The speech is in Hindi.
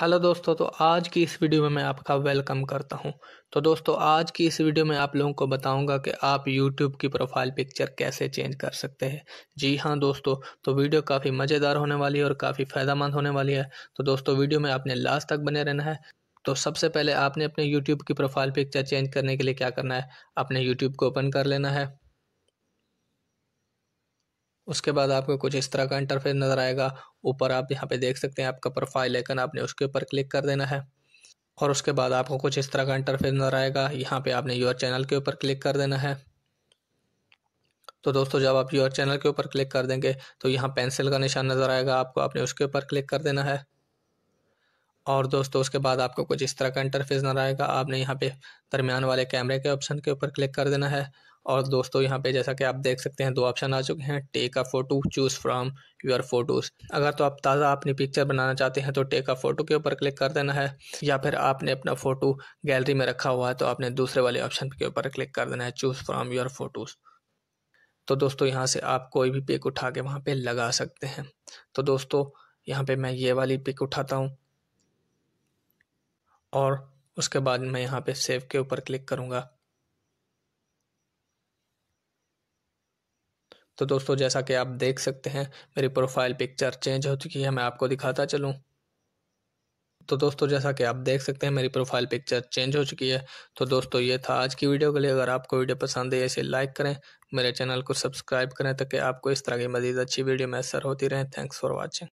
हेलो दोस्तों तो आज की इस वीडियो में मैं आपका वेलकम करता हूं तो दोस्तों आज की इस वीडियो में आप लोगों को बताऊंगा कि आप यूट्यूब की प्रोफाइल पिक्चर कैसे चेंज कर सकते हैं जी हाँ दोस्तों तो वीडियो काफ़ी मज़ेदार होने वाली है और काफ़ी मंद होने वाली है तो दोस्तों वीडियो में आपने लास्ट तक बने रहना है तो सबसे पहले आपने अपने यूट्यूब की प्रोफाइल पिक्चर चेंज करने के लिए क्या करना है अपने यूट्यूब को ओपन कर लेना है उसके बाद आपको कुछ इस तरह का इंटरफेस नज़र आएगा ऊपर आप यहाँ पे देख सकते हैं आपका प्रोफाइल आइकन आपने उसके ऊपर क्लिक कर देना है और उसके बाद आपको कुछ इस तरह का इंटरफेस नज़र आएगा यहाँ पे आपने योर चैनल के ऊपर क्लिक कर देना है तो दोस्तों जब आप योर चैनल के ऊपर क्लिक कर देंगे तो यहाँ पेंसिल का निशान नज़र आएगा आपको आपने उसके ऊपर क्लिक कर देना है और दोस्तों उसके बाद आपको कुछ इस तरह का इंटरफेस नजर आएगा आपने यहाँ पे दरमियान वाले कैमरे के ऑप्शन के ऊपर क्लिक कर देना है और दोस्तों यहाँ पे जैसा कि आप देख सकते हैं दो ऑप्शन आ चुके हैं take a photo choose from your photos अगर तो आप ताज़ा अपनी पिक्चर बनाना चाहते हैं तो टेक अ फ़ोटो के ऊपर क्लिक कर देना है या फिर आपने अपना फ़ोटो गैलरी में रखा हुआ है तो आपने दूसरे वाले ऑप्शन के ऊपर क्लिक कर देना है चूज़ फ्रॉम योर फ़ोटोज़ तो दोस्तों यहाँ से आप कोई भी पिक उठा के वहाँ पर लगा सकते हैं तो दोस्तों यहाँ पर मैं ये वाली पिक उठाता हूँ और उसके बाद मैं यहाँ पे सेव के ऊपर क्लिक करूँगा तो दोस्तों जैसा कि आप देख सकते हैं मेरी प्रोफाइल पिक्चर चेंज हो चुकी है मैं आपको दिखाता चलूँ तो दोस्तों जैसा कि आप देख सकते हैं मेरी प्रोफाइल पिक्चर चेंज हो चुकी है तो दोस्तों ये था आज की वीडियो के लिए अगर आपको वीडियो पसंद है इसे लाइक करें मेरे चैनल को सब्सक्राइब करें ताकि आपको इस तरह की मज़ीद अच्छी वीडियो मैसर होती रहें थैंक्स फॉर वॉचिंग